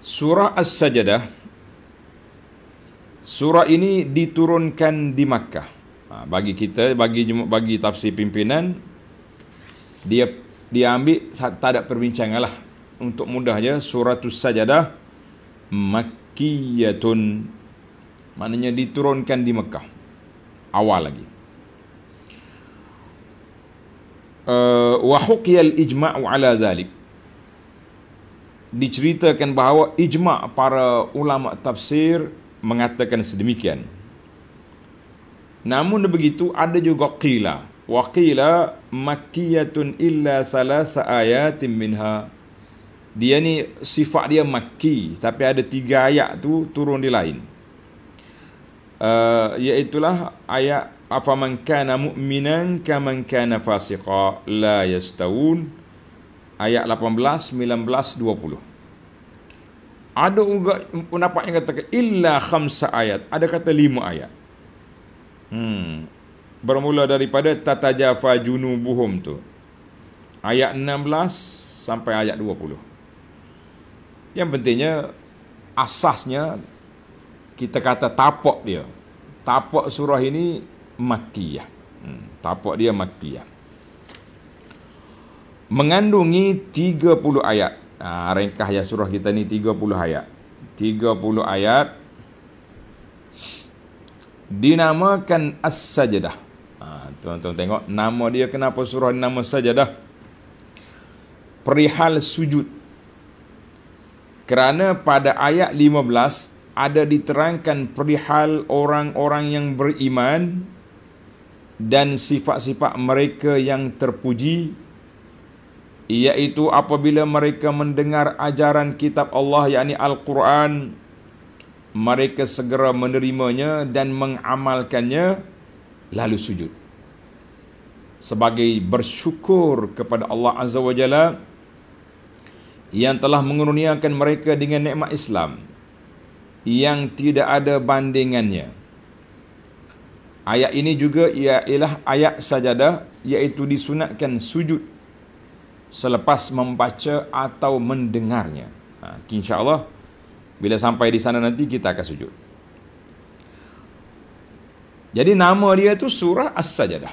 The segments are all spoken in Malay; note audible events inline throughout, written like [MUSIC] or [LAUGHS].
Surah As-Sajdah Surah ini diturunkan di Makkah. Ha, bagi kita bagi bagi tafsir pimpinan dia dia ambil tak ada perbincangan lah untuk mudahnya, surah As-Sajdah, makkiyatun maknanya diturunkan di Makkah, awal lagi uh, wa huqiyal ijma'u ala zalik diceritakan bahawa ijma' para ulama tafsir mengatakan sedemikian. Namun begitu ada juga qila. Wa qila makkiyatun illa thalasa ayatin minha. Dia ni sifat dia makki tapi ada tiga ayat tu turun di lain. Uh, iaitulah ayat afaman kana mu'minan kaman kana fasiqa la yastawun ayat 18, 19, 20. Ada juga pendapat yang kata illa khamsa ayat. Ada kata lima ayat. Hmm. Bermula daripada tatajafa junubuhum tu. Ayat 16 sampai ayat 20. Yang pentingnya asasnya kita kata tapak dia. Tapak surah ini makiyah. Hmm. Tapak dia mati makiyah mengandungi 30 ayat. Ah ha, ringkas yang surah kita ni 30 ayat. 30 ayat dinamakan as-sajdah. Ha, tuan-tuan tengok nama dia kenapa surah nama sajdah? Perihal sujud. Kerana pada ayat 15 ada diterangkan perihal orang-orang yang beriman dan sifat-sifat mereka yang terpuji iaitu apabila mereka mendengar ajaran kitab Allah yakni Al-Quran mereka segera menerimanya dan mengamalkannya lalu sujud sebagai bersyukur kepada Allah Azza wa Jalla yang telah menguruniakan mereka dengan nikmat Islam yang tidak ada bandingannya ayat ini juga ialah ayat sajadah iaitu disunatkan sujud selepas membaca atau mendengarnya. Ha, insya Allah bila sampai di sana nanti kita akan sujud. Jadi nama dia tu surah As-Sajdah.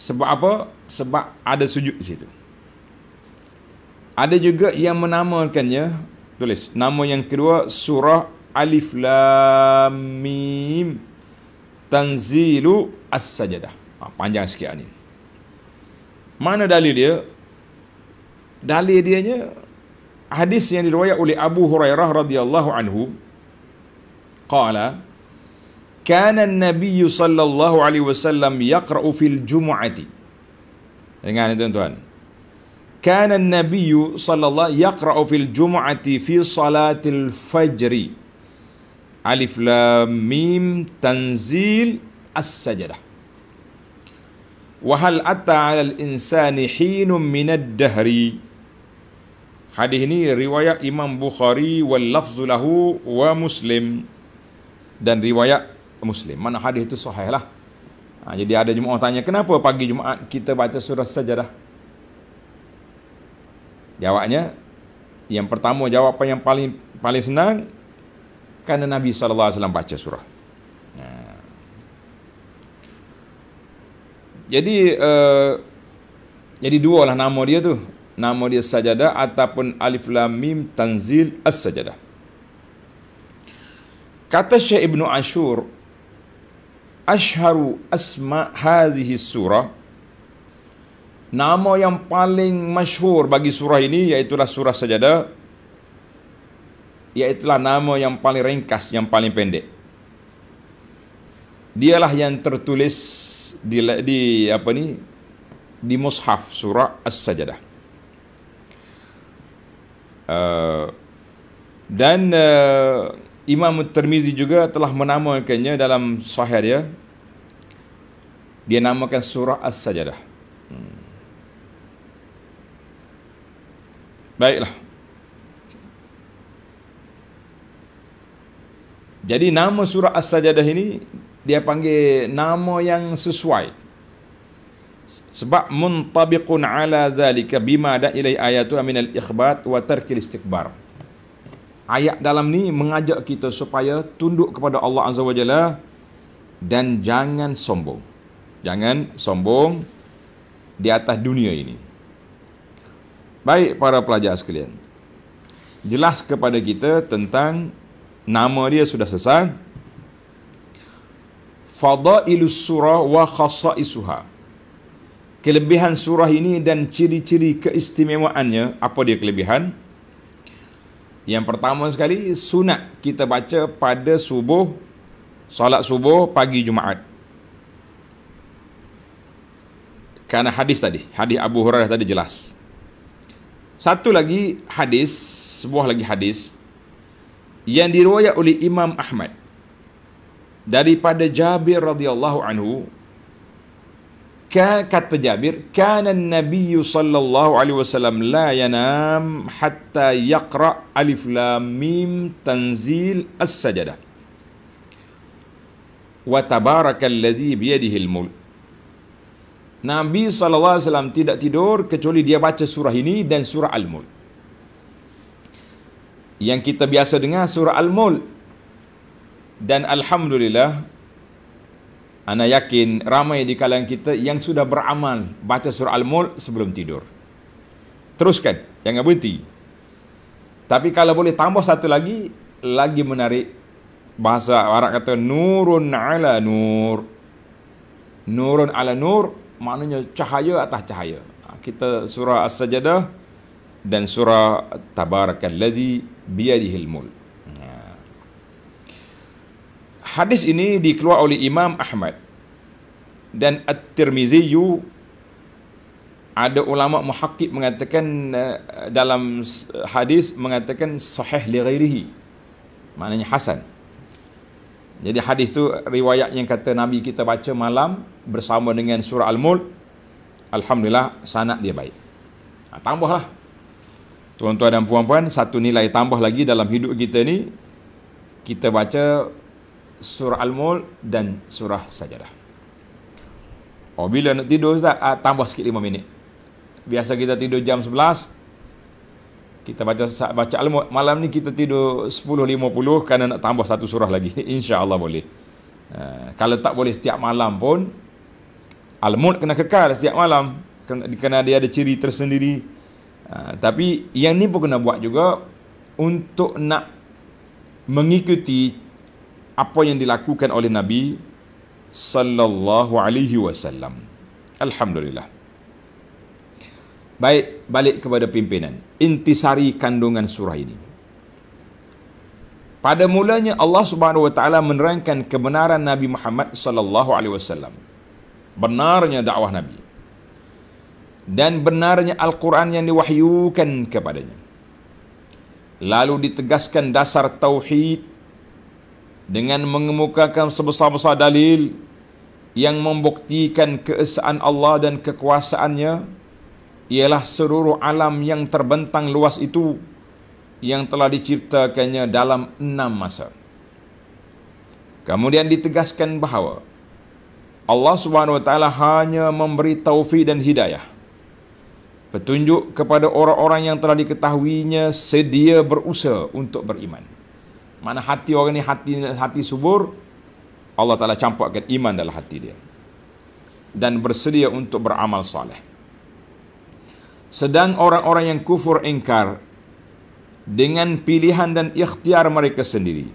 Sebab apa? Sebab ada sujud di situ. Ada juga yang menamakannya tulis nama yang kedua surah Alif Lam Mim Tanzilu As-Sajdah. Ha, panjang sikit ni. Ha, mana dalil dia? Dalil dia nya hadis yang diriwayat oleh Abu Hurairah radhiyallahu anhu qala kana an-nabiy sallallahu alaihi wasallam yaqra'u fil jum'ati dengar ni tuan-tuan kana an-nabiy sallallahu yaqra'u fil jum'ati fi salatil fajri alif lam mim tanzil as-sajdah Wahal atta ala al-insani hinum minad dahri Hadis ini riwayat Imam Bukhari wal lafzu lahu wa Muslim dan riwayat Muslim. Mana hadis itu sahih lah. Ha, jadi ada jemaah tanya kenapa pagi Jumaat kita baca surah sajadah? Jawabnya yang pertama jawapan yang paling paling senang kerana Nabi sallallahu alaihi wasallam baca surah. Jadi uh, jadi dua lah nama dia tu. Nama dia sajadah ataupun alif lam mim tanzil as-sajadah. Kata Syekh Ibn Ashur, Asyharu asma hadhihi surah Nama yang paling masyhur bagi surah ini Iaitulah surah sajadah Iaitulah nama yang paling ringkas Yang paling pendek Dialah yang tertulis di, di apa ni di mushaf surah as-sajdah. Uh, dan uh, Imam Tirmizi juga telah menamakannya dalam sahih dia dia namakan surah as-sajdah. Hmm. Baiklah. Jadi nama surah as-sajdah ini dia panggil nama yang sesuai sebab muntabiqun ala zalika bima da ilai ayatu amin al ikhbat wa tarkil istikbar ayat dalam ni mengajak kita supaya tunduk kepada Allah azza wajalla dan jangan sombong jangan sombong di atas dunia ini baik para pelajar sekalian jelas kepada kita tentang nama dia sudah sesat fadailus surah wa khasaisuha kelebihan surah ini dan ciri-ciri keistimewaannya apa dia kelebihan yang pertama sekali sunat kita baca pada subuh solat subuh pagi Jumaat kerana hadis tadi hadis Abu Hurairah tadi jelas satu lagi hadis sebuah lagi hadis yang diriwayat oleh Imam Ahmad daripada Jabir radhiyallahu anhu ka kata Jabir kana an-nabiy sallallahu alaihi wasallam la yanam hatta yaqra alif lam mim tanzil as-sajdah wa tabarakalladzi biyadihi al-mulk Nabi sallallahu alaihi wasallam tidak tidur kecuali dia baca surah ini dan surah Al-Mulk. Yang kita biasa dengar surah Al-Mulk dan alhamdulillah ana yakin ramai di kalangan kita yang sudah beramal baca surah al-mulk sebelum tidur teruskan jangan berhenti tapi kalau boleh tambah satu lagi lagi menarik bahasa Arab kata nurun ala nur nurun ala nur maknanya cahaya atas cahaya kita surah as-sajdah dan surah tabarakallazi biyadihil mulk Hadis ini dikeluarkan oleh Imam Ahmad dan At-Tirmizi ada ulama muhakkik mengatakan eh, dalam hadis mengatakan sahih li ghairihi maknanya hasan jadi hadis tu riwayat yang kata Nabi kita baca malam bersama dengan surah Al-Mulk Alhamdulillah sanak dia baik ha, tambahlah tuan-tuan dan puan-puan satu nilai tambah lagi dalam hidup kita ni kita baca surah Al-Mul dan surah Sajadah. Oh, bila nak tidur Ustaz? Ah, tambah sikit lima minit. Biasa kita tidur jam 11. Kita baca baca Al-Mul. Malam ni kita tidur 10.50 kerana nak tambah satu surah lagi. [LAUGHS] Insya Allah boleh. Uh, kalau tak boleh setiap malam pun, Al-Mul kena kekal setiap malam. Kerana, kerana dia ada ciri tersendiri. Uh, tapi yang ni pun kena buat juga untuk nak mengikuti apa yang dilakukan oleh Nabi sallallahu alaihi wasallam. Alhamdulillah. Baik, balik kepada pimpinan. Intisari kandungan surah ini. Pada mulanya Allah Subhanahu wa taala menerangkan kebenaran Nabi Muhammad sallallahu alaihi wasallam. Benarnya dakwah Nabi dan benarnya Al-Quran yang diwahyukan kepadanya. Lalu ditegaskan dasar tauhid dengan mengemukakan sebesar-besar dalil yang membuktikan keesaan Allah dan kekuasaannya ialah seluruh alam yang terbentang luas itu yang telah diciptakannya dalam enam masa. Kemudian ditegaskan bahawa Allah Subhanahu Wa Taala hanya memberi taufik dan hidayah petunjuk kepada orang-orang yang telah diketahuinya sedia berusaha untuk beriman. Mana hati orang ni hati hati subur Allah Taala campurkan iman dalam hati dia dan bersedia untuk beramal saleh. Sedang orang-orang yang kufur ingkar dengan pilihan dan ikhtiar mereka sendiri.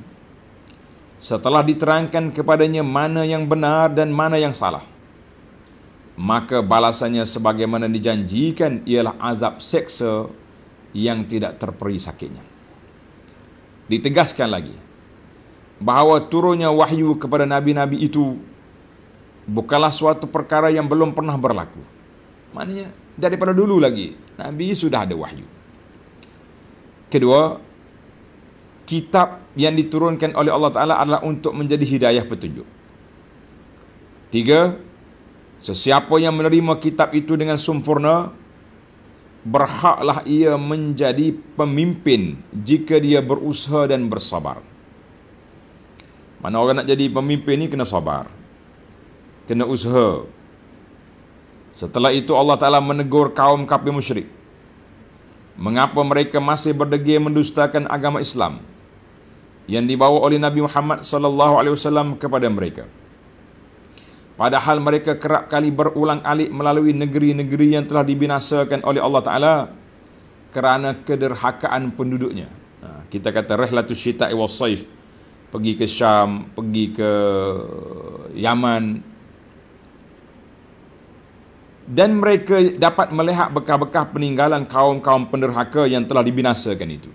Setelah diterangkan kepadanya mana yang benar dan mana yang salah. Maka balasannya sebagaimana dijanjikan ialah azab seksa yang tidak terperi sakitnya ditegaskan lagi bahawa turunnya wahyu kepada nabi-nabi itu bukanlah suatu perkara yang belum pernah berlaku. Maknanya daripada dulu lagi nabi sudah ada wahyu. Kedua, kitab yang diturunkan oleh Allah Taala adalah untuk menjadi hidayah petunjuk. Tiga, sesiapa yang menerima kitab itu dengan sempurna, berhaklah ia menjadi pemimpin jika dia berusaha dan bersabar. Mana orang nak jadi pemimpin ni kena sabar. Kena usaha. Setelah itu Allah Ta'ala menegur kaum kafir musyrik. Mengapa mereka masih berdegil mendustakan agama Islam yang dibawa oleh Nabi Muhammad sallallahu alaihi wasallam kepada mereka? Padahal mereka kerap kali berulang alik melalui negeri-negeri yang telah dibinasakan oleh Allah Ta'ala kerana kederhakaan penduduknya. Ha, kita kata rehlatus syita'i wa saif. Pergi ke Syam, pergi ke Yaman. Dan mereka dapat melihat bekah-bekah peninggalan kaum-kaum penderhaka yang telah dibinasakan itu.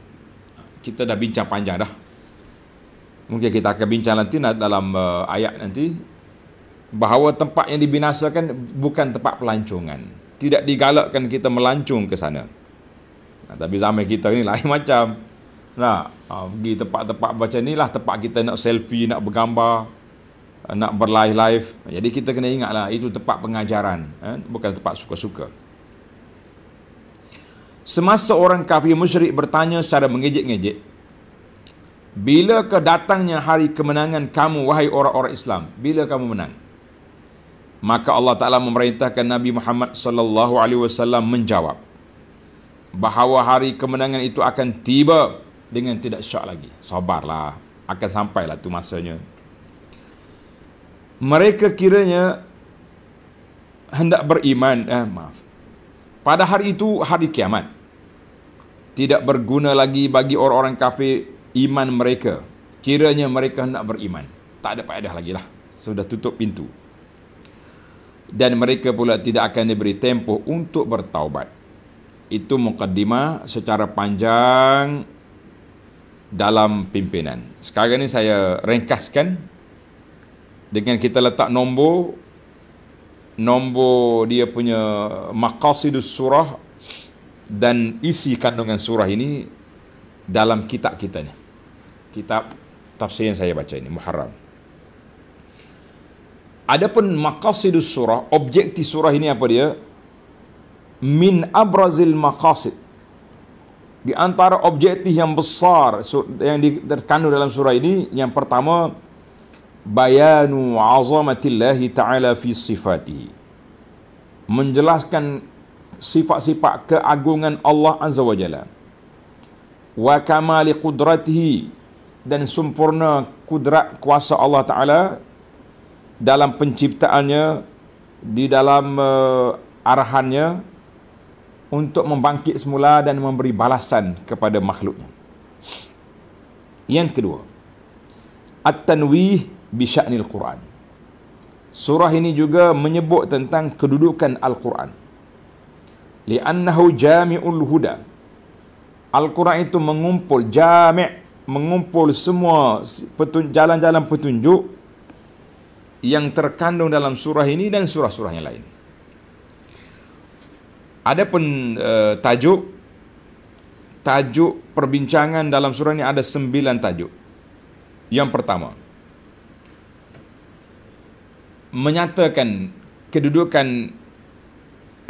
Ha, kita dah bincang panjang dah. Mungkin kita akan bincang nanti dalam uh, ayat nanti bahawa tempat yang dibinasakan bukan tempat pelancongan. Tidak digalakkan kita melancung ke sana. Nah, tapi zaman kita ni lain [LAUGHS] macam. Nah, ah, pergi tempat-tempat macam ni lah tempat kita nak selfie, nak bergambar, ah, nak berlive-live. Jadi kita kena ingatlah itu tempat pengajaran, eh? bukan tempat suka-suka. Semasa orang kafir musyrik bertanya secara mengejek-ngejek, Bila kedatangnya hari kemenangan kamu, wahai orang-orang Islam? Bila kamu menang? maka Allah Taala memerintahkan Nabi Muhammad sallallahu alaihi wasallam menjawab bahawa hari kemenangan itu akan tiba dengan tidak syak lagi sabarlah akan sampailah tu masanya mereka kiranya hendak beriman eh maaf pada hari itu hari kiamat tidak berguna lagi bagi orang-orang kafir iman mereka kiranya mereka hendak beriman tak ada faedah lagi lah sudah tutup pintu dan mereka pula tidak akan diberi tempoh untuk bertaubat. Itu mukaddimah secara panjang dalam pimpinan. Sekarang ini saya ringkaskan dengan kita letak nombor nombor dia punya maqasidus surah dan isi kandungan surah ini dalam kitab kita ni. Kitab tafsir yang saya baca ini Muharram. Adapun maqasidus surah, objektif surah ini apa dia? Min abrazil maqasid. Di antara objektif yang besar yang terkandung dalam surah ini, yang pertama bayanu azamatillahi ta'ala fi sifatihi. Menjelaskan sifat-sifat keagungan Allah Azza Wajalla, Jalla. Wa kamali qudratihi dan sempurna kudrat kuasa Allah Ta'ala dalam penciptaannya di dalam uh, arahannya untuk membangkit semula dan memberi balasan kepada makhluknya. Yang kedua, At-Tanwih bisya'nil Quran. Surah ini juga menyebut tentang kedudukan Al-Quran. Li'annahu jami'ul huda. Al-Quran itu mengumpul jami' mengumpul semua petun, jalan-jalan petunjuk yang terkandung dalam surah ini dan surah-surah yang lain. Ada pun uh, e, tajuk tajuk perbincangan dalam surah ini ada sembilan tajuk. Yang pertama menyatakan kedudukan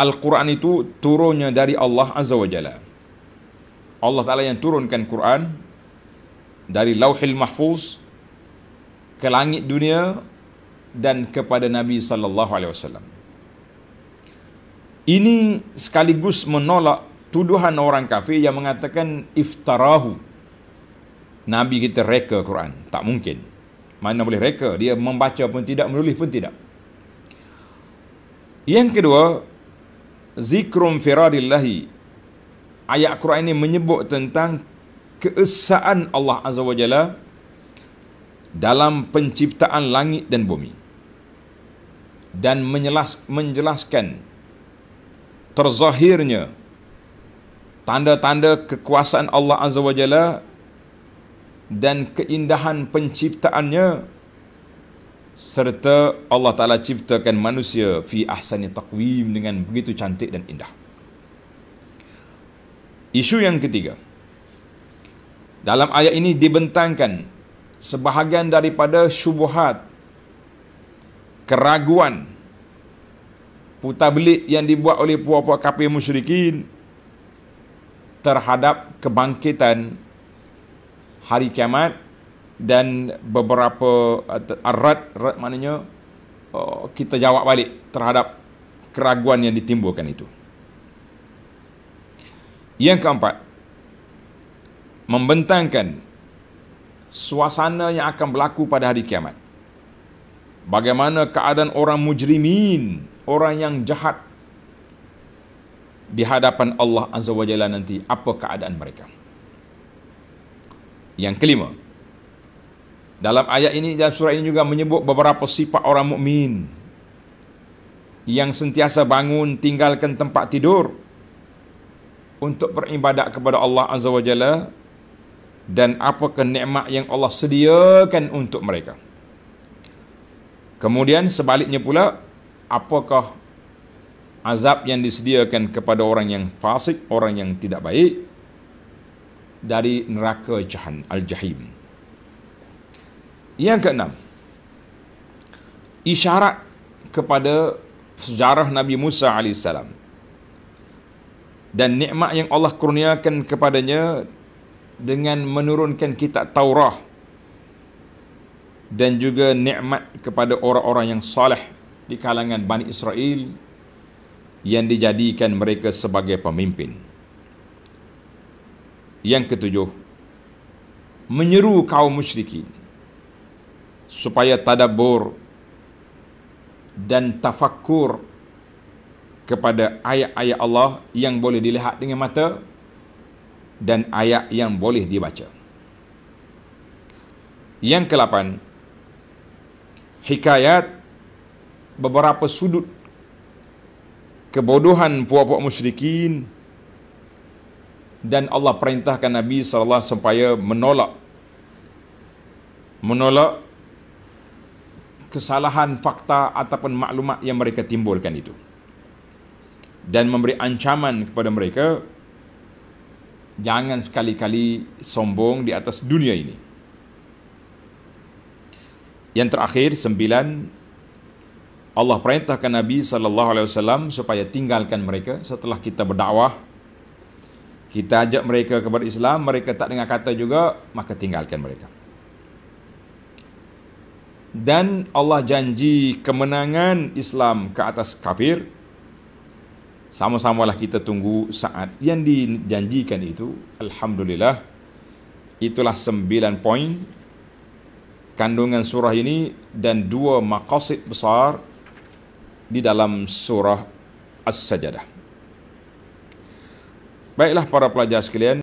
Al-Quran itu turunnya dari Allah Azza wa Jalla. Allah Ta'ala yang turunkan Quran dari lauhil mahfuz ke langit dunia dan kepada Nabi sallallahu alaihi wasallam. Ini sekaligus menolak tuduhan orang kafir yang mengatakan iftarahu. Nabi kita reka Quran. Tak mungkin. Mana boleh reka? Dia membaca pun tidak, menulis pun tidak. Yang kedua, zikrum firadillahi. Ayat Quran ini menyebut tentang keesaan Allah Azza wa Jalla dalam penciptaan langit dan bumi dan menjelaskan terzahirnya tanda-tanda kekuasaan Allah Azza wa Jalla dan keindahan penciptaannya serta Allah Ta'ala ciptakan manusia fi ahsani taqwim dengan begitu cantik dan indah. Isu yang ketiga. Dalam ayat ini dibentangkan sebahagian daripada syubuhat keraguan putar belit yang dibuat oleh puak-puak kafir musyrikin terhadap kebangkitan hari kiamat dan beberapa arat eh, arat maknanya eh, kita jawab balik terhadap keraguan yang ditimbulkan itu. Yang keempat, membentangkan suasana yang akan berlaku pada hari kiamat bagaimana keadaan orang mujrimin, orang yang jahat di hadapan Allah Azza wa Jalla nanti, apa keadaan mereka. Yang kelima, dalam ayat ini dan surah ini juga menyebut beberapa sifat orang mukmin yang sentiasa bangun tinggalkan tempat tidur untuk beribadat kepada Allah Azza wa Jalla dan apa nikmat yang Allah sediakan untuk mereka. Kemudian sebaliknya pula apakah azab yang disediakan kepada orang yang fasik, orang yang tidak baik dari neraka jahan al-jahim. Yang keenam, isyarat kepada sejarah Nabi Musa AS dan nikmat yang Allah kurniakan kepadanya dengan menurunkan kitab Taurah dan juga nikmat kepada orang-orang yang soleh di kalangan Bani Israel yang dijadikan mereka sebagai pemimpin. Yang ketujuh, menyeru kaum musyrikin supaya tadabur dan tafakkur kepada ayat-ayat Allah yang boleh dilihat dengan mata dan ayat yang boleh dibaca. Yang kelapan, hikayat beberapa sudut kebodohan puak-puak musyrikin dan Allah perintahkan Nabi sallallahu alaihi supaya menolak menolak kesalahan fakta ataupun maklumat yang mereka timbulkan itu dan memberi ancaman kepada mereka jangan sekali-kali sombong di atas dunia ini yang terakhir sembilan Allah perintahkan Nabi sallallahu alaihi wasallam supaya tinggalkan mereka setelah kita berdakwah. Kita ajak mereka kepada Islam, mereka tak dengar kata juga, maka tinggalkan mereka. Dan Allah janji kemenangan Islam ke atas kafir. Sama-samalah kita tunggu saat yang dijanjikan itu. Alhamdulillah. Itulah sembilan poin kandungan surah ini dan dua maqasid besar di dalam surah As-Sajadah. Baiklah para pelajar sekalian.